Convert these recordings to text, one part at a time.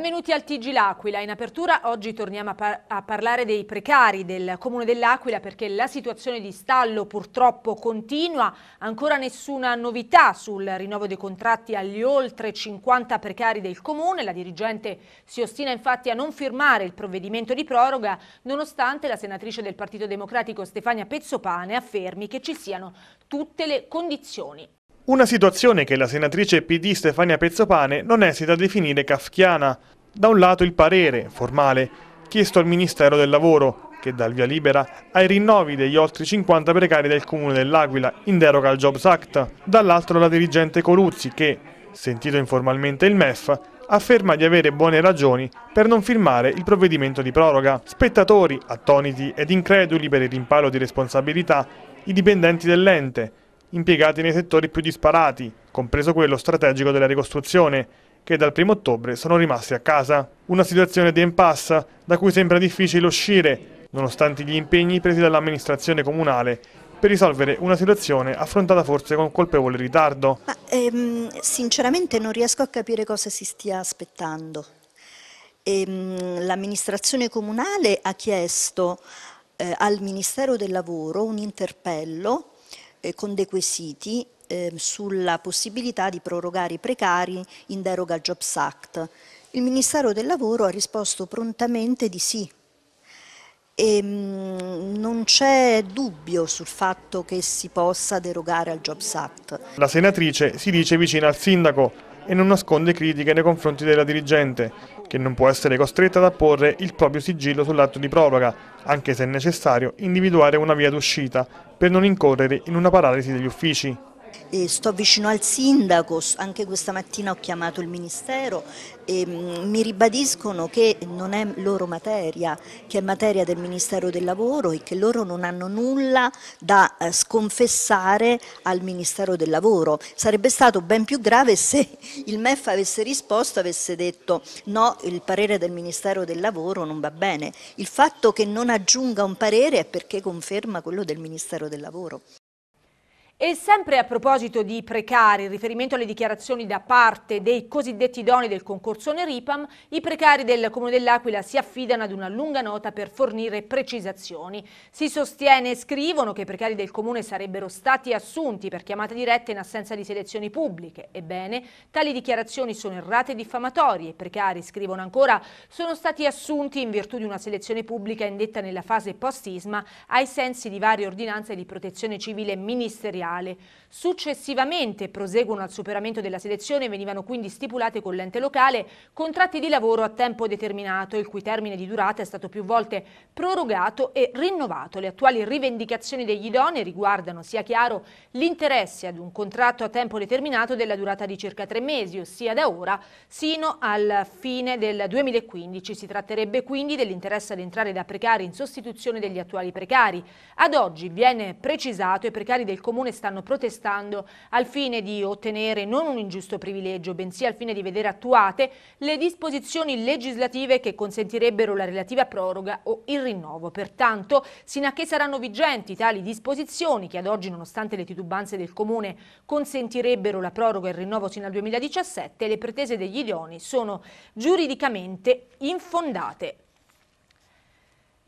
Benvenuti al TG L'Aquila. In apertura oggi torniamo a, par a, parlare dei precari del Comune dell'Aquila perché la situazione di stallo purtroppo continua. Ancora nessuna novità sul rinnovo dei contratti agli oltre 50 precari del Comune. La dirigente si ostina infatti a non firmare il provvedimento di proroga nonostante la senatrice del Partito Democratico Stefania Pezzopane affermi che ci siano tutte le condizioni una situazione che la senatrice PD Stefania Pezzopane non esita a definire kafkiana. Da un lato il parere, formale, chiesto al Ministero del Lavoro, che dà il via libera ai rinnovi degli oltre 50 precari del Comune dell'Aquila, in deroga al Jobs Act. Dall'altro la dirigente Coluzzi che, sentito informalmente il MEF, afferma di avere buone ragioni per non firmare il provvedimento di proroga. Spettatori, attoniti ed increduli per il rimparo di responsabilità, i dipendenti dell'ente, impiegati nei settori più disparati, compreso quello strategico della ricostruzione, che dal 1 ottobre sono rimasti a casa. Una situazione di impasse da cui sembra difficile uscire, nonostante gli impegni presi dall'amministrazione comunale per risolvere una situazione affrontata forse con colpevole ritardo. Ma, ehm, sinceramente non riesco a capire cosa si stia aspettando. Ehm, L'amministrazione comunale ha chiesto eh, al Ministero del Lavoro un interpello eh, con dei quesiti eh, sulla possibilità di prorogare i precari in deroga al Jobs Act. Il Ministero del Lavoro ha risposto prontamente di sì. E, ehm, mh, non c'è dubbio sul fatto che si possa derogare al Jobs Act. La senatrice si dice vicina al sindaco e non nasconde critiche nei confronti della dirigente, che non può essere costretta ad apporre il proprio sigillo sull'atto di proroga, anche se è necessario individuare una via d'uscita per non incorrere in una paralisi degli uffici. Eh, sto vicino al sindaco, anche questa mattina ho chiamato il ministero e mm, mi ribadiscono che non è loro materia, che è materia del Ministero del Lavoro e che loro non hanno nulla da eh, sconfessare al Ministero del Lavoro. Sarebbe stato ben più grave se il MEF avesse risposto, avesse detto no, il parere del Ministero del Lavoro non va bene. Il fatto che non aggiunga un parere è perché conferma quello del Ministero del Lavoro. E sempre a proposito di precari, in riferimento alle dichiarazioni da parte dei cosiddetti doni del concorso Neripam, i precari del Comune dell'Aquila si affidano ad una lunga nota per fornire precisazioni. Si sostiene e scrivono che i precari del Comune sarebbero stati assunti per chiamate dirette in assenza di selezioni pubbliche. Ebbene, tali dichiarazioni sono errate e diffamatorie. I precari, scrivono ancora, sono stati assunti in virtù di una selezione pubblica indetta nella fase post-isma ai sensi di varie ordinanze di protezione civile ministeriale generale. Successivamente proseguono al superamento della selezione e venivano quindi stipulate con l'ente locale contratti di lavoro a tempo determinato, il cui termine di durata è stato più volte prorogato e rinnovato. Le attuali rivendicazioni degli idonei riguardano, sia chiaro, l'interesse ad un contratto a tempo determinato della durata di circa tre mesi, ossia da ora sino al fine del 2015. Si tratterebbe quindi dell'interesse ad entrare da precari in sostituzione degli attuali precari. Ad oggi viene precisato i precari del comune stanno protestando al fine di ottenere non un ingiusto privilegio, bensì al fine di vedere attuate le disposizioni legislative che consentirebbero la relativa proroga o il rinnovo. Pertanto, sino a che saranno vigenti tali disposizioni, che ad oggi, nonostante le titubanze del Comune, consentirebbero la proroga e il rinnovo sino al 2017, le pretese degli idoni sono giuridicamente infondate.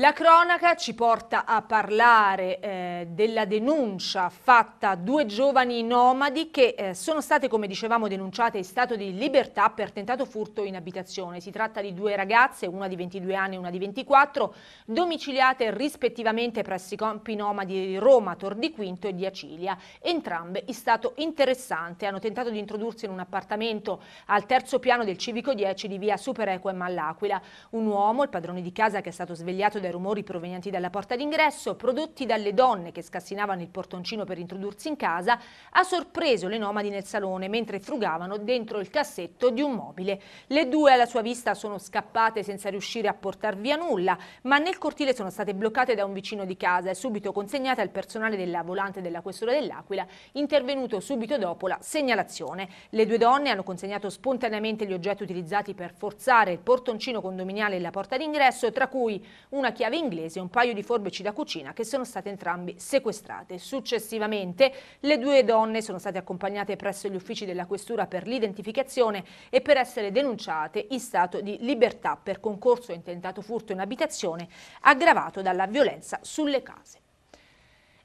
La cronaca ci porta a parlare eh, della denuncia fatta a due giovani nomadi che eh, sono state, come dicevamo, denunciate in stato di libertà per tentato furto in abitazione. Si tratta di due ragazze, una di 22 anni e una di 24, domiciliate rispettivamente presso i campi nomadi di Roma, Tor di Quinto e di Acilia. Entrambe in stato interessante hanno tentato di introdursi in un appartamento al terzo piano del Civico 10 di via Supereco e Mall'Aquila. Un uomo, il padrone di casa che è stato svegliato da e rumori provenienti dalla porta d'ingresso, prodotti dalle donne che scassinavano il portoncino per introdursi in casa, ha sorpreso le nomadi nel salone mentre frugavano dentro il cassetto di un mobile. Le due alla sua vista sono scappate senza riuscire a portar via nulla, ma nel cortile sono state bloccate da un vicino di casa e subito consegnate al personale della volante della questura dell'Aquila, intervenuto subito dopo la segnalazione. Le due donne hanno consegnato spontaneamente gli oggetti utilizzati per forzare il portoncino condominiale e la porta d'ingresso, tra cui una una chiave inglese e un paio di forbici da cucina che sono state entrambi sequestrate. Successivamente le due donne sono state accompagnate presso gli uffici della questura per l'identificazione e per essere denunciate in stato di libertà per concorso e intentato furto in abitazione aggravato dalla violenza sulle case.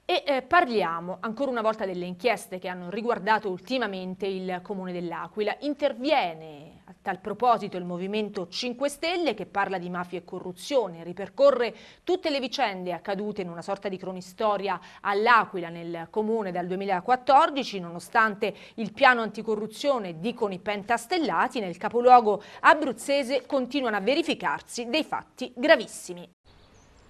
E eh, parliamo ancora una volta delle inchieste che hanno riguardato ultimamente il Comune dell'Aquila. Interviene a tal proposito il Movimento 5 Stelle che parla di mafia e corruzione, ripercorre tutte le vicende accadute in una sorta di cronistoria all'Aquila nel Comune dal 2014, nonostante il piano anticorruzione dicono i pentastellati, nel capoluogo abruzzese continuano a verificarsi dei fatti gravissimi.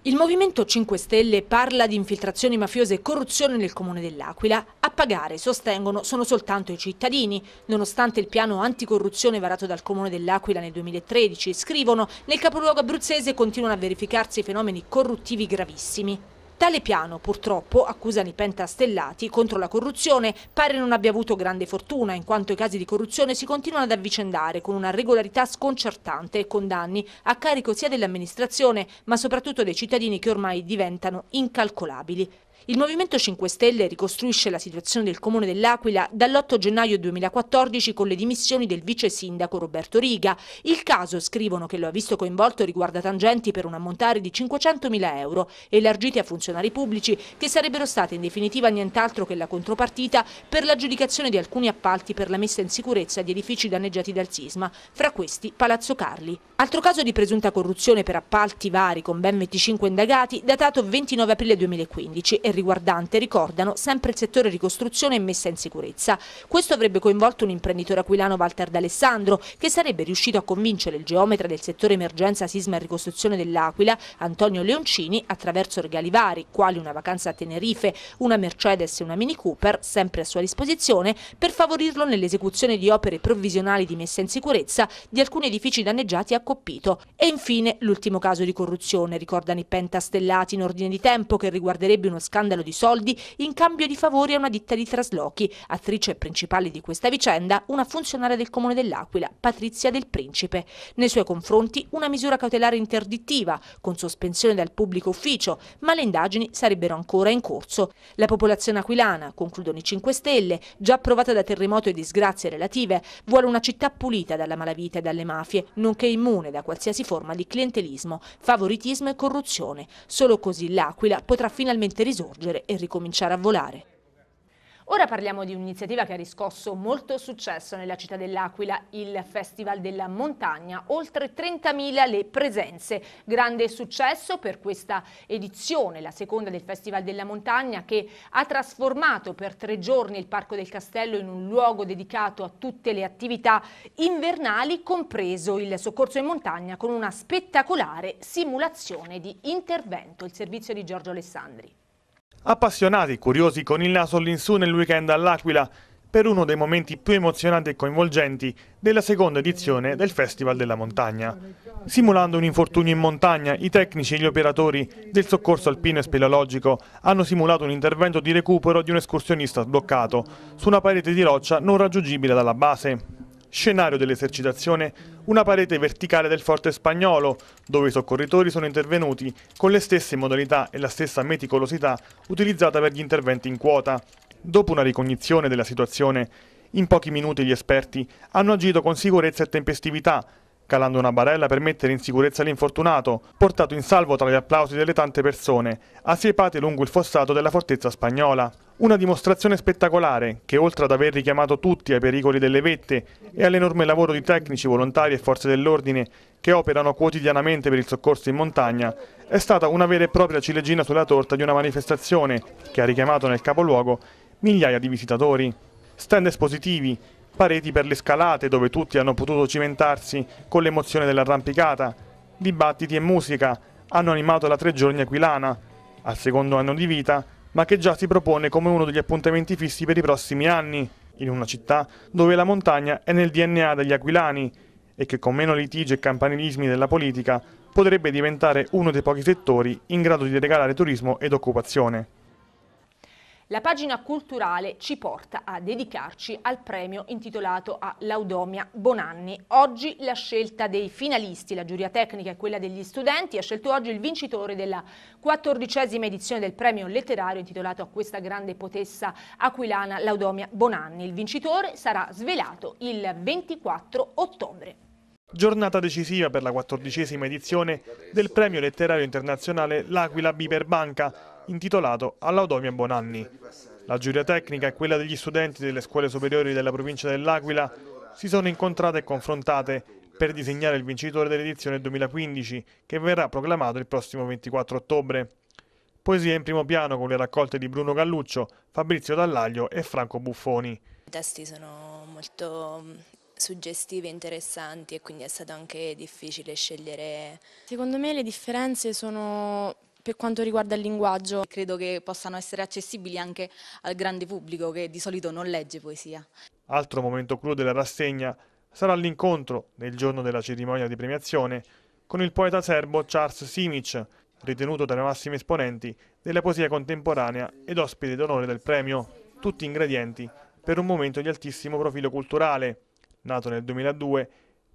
Il Movimento 5 Stelle parla di infiltrazioni mafiose e corruzione nel comune dell'Aquila. A pagare, sostengono, sono soltanto i cittadini. Nonostante il piano anticorruzione varato dal comune dell'Aquila nel 2013, scrivono, nel capoluogo abruzzese continuano a verificarsi fenomeni corruttivi gravissimi. Tale piano, purtroppo, accusano i pentastellati, contro la corruzione pare non abbia avuto grande fortuna, in quanto i casi di corruzione si continuano ad avvicendare con una regolarità sconcertante e con danni a carico sia dell'amministrazione, ma soprattutto dei cittadini che ormai diventano incalcolabili. Il Movimento 5 Stelle ricostruisce la situazione del Comune dell'Aquila dall'8 gennaio 2014 con le dimissioni del vice sindaco Roberto Riga. Il caso, scrivono che lo ha visto coinvolto, riguarda tangenti per un ammontare di 500.000 euro elargiti a funzionari pubblici che sarebbero state in definitiva nient'altro che la contropartita per l'aggiudicazione di alcuni appalti per la messa in sicurezza di edifici danneggiati dal sisma, fra questi Palazzo Carli. Altro caso di presunta corruzione per appalti vari con ben 25 indagati, datato 29 aprile 2015 e riguardante, ricordano, sempre il settore ricostruzione e messa in sicurezza. Questo avrebbe coinvolto un imprenditore aquilano Walter D'Alessandro, che sarebbe riuscito a convincere il geometra del settore emergenza sisma e ricostruzione dell'Aquila, Antonio Leoncini, attraverso regali vari, quali una vacanza a Tenerife, una Mercedes e una Mini Cooper, sempre a sua disposizione, per favorirlo nell'esecuzione di opere provvisionali di messa in sicurezza di alcuni edifici danneggiati a Coppito. E infine l'ultimo caso di corruzione, ricordano i pentastellati in ordine di tempo che riguarderebbe uno scambio scandalo di soldi in cambio di favori a una ditta di traslochi. Attrice principale di questa vicenda, una funzionaria del comune dell'Aquila, Patrizia del Principe. Nei suoi confronti una misura cautelare interdittiva, con sospensione dal pubblico ufficio, ma le indagini sarebbero ancora in corso. La popolazione aquilana, concludono i 5 Stelle, già provata da terremoto e disgrazie relative, vuole una città pulita dalla malavita e dalle mafie, nonché immune da qualsiasi forma di clientelismo, favoritismo e corruzione. Solo così l'Aquila potrà finalmente risolvere risorgere e ricominciare a volare. Ora parliamo di un'iniziativa che ha riscosso molto successo nella città dell'Aquila, il Festival della Montagna, oltre 30.000 le presenze. Grande successo per questa edizione, la seconda del Festival della Montagna che ha trasformato per tre giorni il Parco del Castello in un luogo dedicato a tutte le attività invernali, compreso il soccorso in montagna con una spettacolare simulazione di intervento. Il servizio di Giorgio Alessandri. Appassionati, curiosi, con il naso all'insù nel weekend all'Aquila per uno dei momenti più emozionanti e coinvolgenti della seconda edizione del Festival della Montagna. Simulando un infortunio in montagna, i tecnici e gli operatori del soccorso alpino e speleologico hanno simulato un intervento di recupero di un escursionista sbloccato su una parete di roccia non raggiungibile dalla base. Scenario dell'esercitazione, una parete verticale del forte spagnolo, dove i soccorritori sono intervenuti con le stesse modalità e la stessa meticolosità utilizzata per gli interventi in quota. Dopo una ricognizione della situazione, in pochi minuti gli esperti hanno agito con sicurezza e tempestività, calando una barella per mettere in sicurezza l'infortunato, portato in salvo tra gli applausi delle tante persone, assiepate lungo il fossato della fortezza spagnola. Una dimostrazione spettacolare che, oltre ad aver richiamato tutti ai pericoli delle vette e all'enorme lavoro di tecnici, volontari e forze dell'ordine che operano quotidianamente per il soccorso in montagna, è stata una vera e propria ciliegina sulla torta di una manifestazione che ha richiamato nel capoluogo migliaia di visitatori. Stand espositivi, pareti per le scalate dove tutti hanno potuto cimentarsi con l'emozione dell'arrampicata, dibattiti e musica hanno animato la tre giorni aquilana. Al secondo anno di vita ma che già si propone come uno degli appuntamenti fissi per i prossimi anni, in una città dove la montagna è nel DNA degli aquilani e che con meno litigi e campanilismi della politica potrebbe diventare uno dei pochi settori in grado di regalare turismo ed occupazione. La pagina culturale ci porta a dedicarci al premio intitolato a Laudomia Bonanni. Oggi la scelta dei finalisti, la giuria tecnica e quella degli studenti, ha scelto oggi il vincitore della quattordicesima edizione del premio letterario intitolato a questa grande potessa aquilana Laudomia Bonanni. Il vincitore sarà svelato il 24 ottobre. Giornata decisiva per la quattordicesima edizione del premio letterario internazionale L'Aquila Biberbanca, intitolato all'Audomia Bonanni. La giuria tecnica e quella degli studenti delle scuole superiori della provincia dell'Aquila si sono incontrate e confrontate per disegnare il vincitore dell'edizione 2015 che verrà proclamato il prossimo 24 ottobre. Poesia in primo piano con le raccolte di Bruno Galluccio, Fabrizio Dallaglio e Franco Buffoni. I testi sono molto mm, suggestivi e interessanti e quindi è stato anche difficile scegliere. Secondo me le differenze sono per quanto riguarda il linguaggio, credo che possano essere accessibili anche al grande pubblico che di solito non legge poesia. Altro momento clou della rassegna sarà l'incontro, nel giorno della cerimonia di premiazione, con il poeta serbo Charles Simic, ritenuto tra i massimi esponenti della poesia contemporanea ed ospite d'onore del premio. Tutti ingredienti per un momento di altissimo profilo culturale, nato nel 2002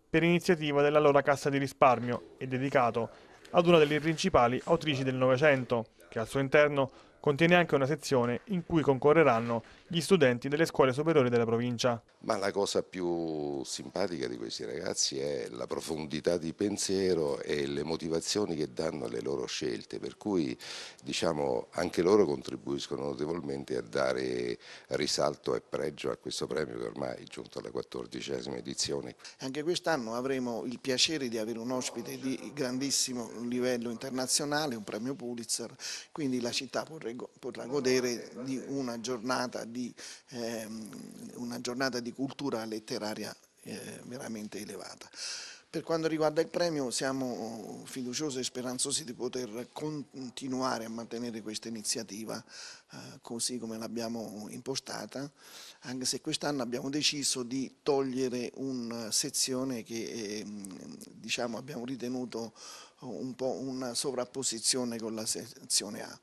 per iniziativa dell'allora Cassa di Risparmio e dedicato ad una delle principali autrici del Novecento, che al suo interno contiene anche una sezione in cui concorreranno gli studenti delle scuole superiori della provincia. Ma la cosa più simpatica di questi ragazzi è la profondità di pensiero e le motivazioni che danno alle loro scelte, per cui diciamo, anche loro contribuiscono notevolmente a dare risalto e pregio a questo premio che ormai è giunto alla quattordicesima edizione. Anche quest'anno avremo il piacere di avere un ospite di grandissimo livello internazionale, un premio Pulitzer, quindi la città vorrebbe potrà godere di una giornata di, ehm, una giornata di cultura letteraria eh, veramente elevata. Per quanto riguarda il premio siamo fiduciosi e speranzosi di poter continuare a mantenere questa iniziativa eh, così come l'abbiamo impostata, anche se quest'anno abbiamo deciso di togliere una sezione che eh, diciamo abbiamo ritenuto un po' una sovrapposizione con la sezione A.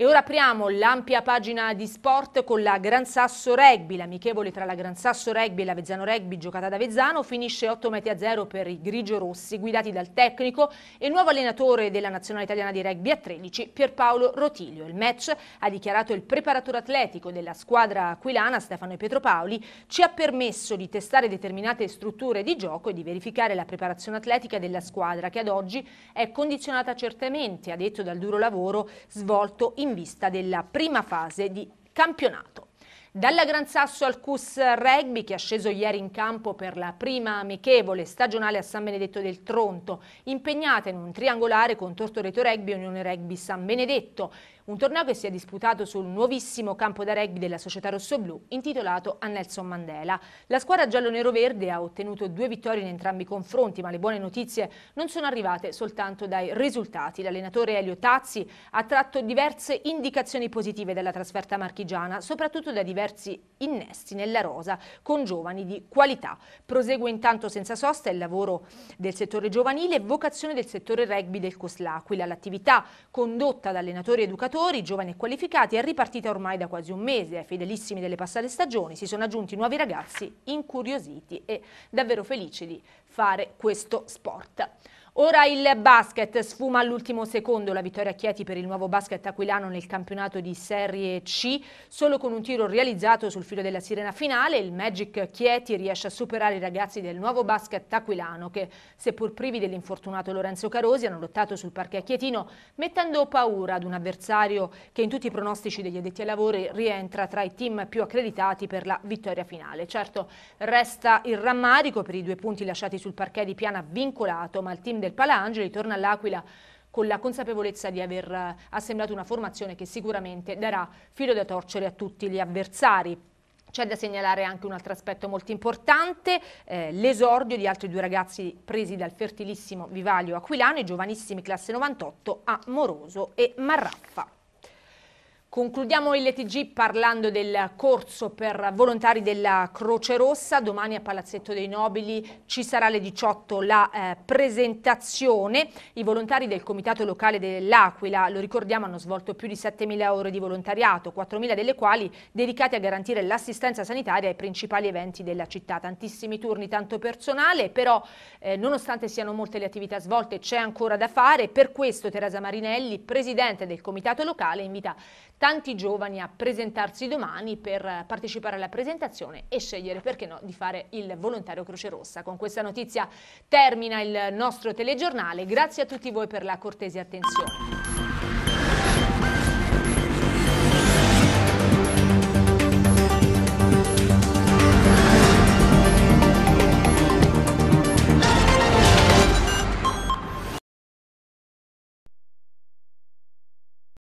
E ora apriamo l'ampia pagina di sport con la Gran Sasso Rugby. L'amichevole tra la Gran Sasso Rugby e l'Avezzano Rugby giocata da Avezzano finisce 8 metri a 0 per i grigio-rossi guidati dal tecnico e nuovo allenatore della nazionale italiana di rugby a 13 Pierpaolo Rotilio. Il match, ha dichiarato il preparatore atletico della squadra aquilana Stefano Pietropaoli, ci ha permesso di testare determinate strutture di gioco e di verificare la preparazione atletica della squadra che ad oggi è condizionata certamente, ha detto, dal duro lavoro svolto in in vista della prima fase di campionato. Dalla Gran Sasso al Cus Rugby che ha sceso ieri in campo per la prima amichevole stagionale a San Benedetto del Tronto, impegnata in un triangolare con Tortoreto Rugby e Unione Rugby San Benedetto. Un torneo che si è disputato sul nuovissimo campo da rugby della società rossoblù intitolato a Nelson Mandela. La squadra giallo-nero-verde ha ottenuto due vittorie in entrambi i confronti, ma le buone notizie non sono arrivate soltanto dai risultati. L'allenatore Elio Tazzi ha tratto diverse indicazioni positive dalla trasferta marchigiana, soprattutto da diversi innesti nella rosa con giovani di qualità. Prosegue intanto senza sosta il lavoro del settore giovanile e vocazione del settore rugby del Coslacquila. L'attività condotta da allenatori educatori giocatori giovani e qualificati è ripartita ormai da quasi un mese. Ai fedelissimi delle passate stagioni si sono aggiunti nuovi ragazzi incuriositi e davvero felici di fare questo sport. Ora il basket sfuma all'ultimo secondo la vittoria a Chieti per il nuovo basket aquilano nel campionato di Serie C. Solo con un tiro realizzato sul filo della sirena finale il Magic Chieti riesce a superare i ragazzi del nuovo basket aquilano che, seppur privi dell'infortunato Lorenzo Carosi, hanno lottato sul parquet chietino mettendo paura ad un avversario che in tutti i pronostici degli addetti ai lavori rientra tra i team più accreditati per la vittoria finale. Certo, resta il rammarico per i due punti lasciati sul parquet di Piana vincolato, ma il team del del Palangeli, torna all'Aquila con la consapevolezza di aver eh, assemblato una formazione che sicuramente darà filo da torcere a tutti gli avversari. C'è da segnalare anche un altro aspetto molto importante, eh, l'esordio di altri due ragazzi presi dal fertilissimo vivaio aquilano, i giovanissimi classe 98 a Moroso e Marraffa. Concludiamo il TG parlando del corso per volontari della Croce Rossa, domani a Palazzetto dei Nobili ci sarà alle 18 la eh, presentazione, i volontari del Comitato Locale dell'Aquila, lo ricordiamo, hanno svolto più di 7.000 ore di volontariato, 4.000 delle quali dedicate a garantire l'assistenza sanitaria ai principali eventi della città, tantissimi turni, tanto personale, però eh, nonostante siano molte le attività svolte c'è ancora da fare, per questo Teresa Marinelli, Presidente del Comitato Locale, invita tanti giovani a presentarsi domani per partecipare alla presentazione e scegliere, perché no, di fare il volontario Croce Rossa. Con questa notizia termina il nostro telegiornale. Grazie a tutti voi per la cortese attenzione.